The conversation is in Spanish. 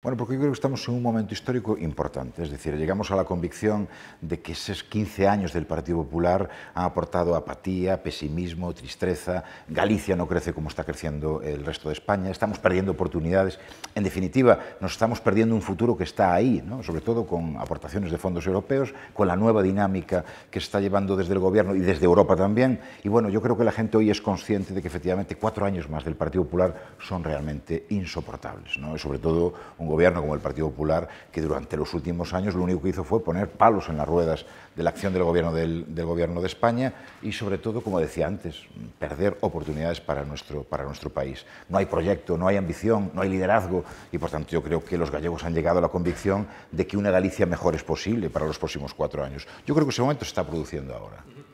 Bueno, porque yo creo que estamos en un momento histórico importante, es decir, llegamos a la convicción de que esos 15 años del Partido Popular han aportado apatía, pesimismo, tristeza, Galicia no crece como está creciendo el resto de España, estamos perdiendo oportunidades, en definitiva, nos estamos perdiendo un futuro que está ahí, ¿no? sobre todo con aportaciones de fondos europeos, con la nueva dinámica que se está llevando desde el Gobierno y desde Europa también, y bueno, yo creo que la gente hoy es consciente de que efectivamente cuatro años más del Partido Popular son realmente insoportables, ¿no? sobre todo un gobierno como el Partido Popular, que durante los últimos años lo único que hizo fue poner palos en las ruedas de la acción del gobierno, de España y, sobre todo, como decía antes, perder oportunidades para nuestro, para nuestro país. No hay proyecto, no hay ambición, no hay liderazgo y, por tanto, yo creo que los gallegos han llegado a la convicción de que una Galicia mejor es posible para los próximos cuatro años. Yo creo que ese momento se está produciendo ahora.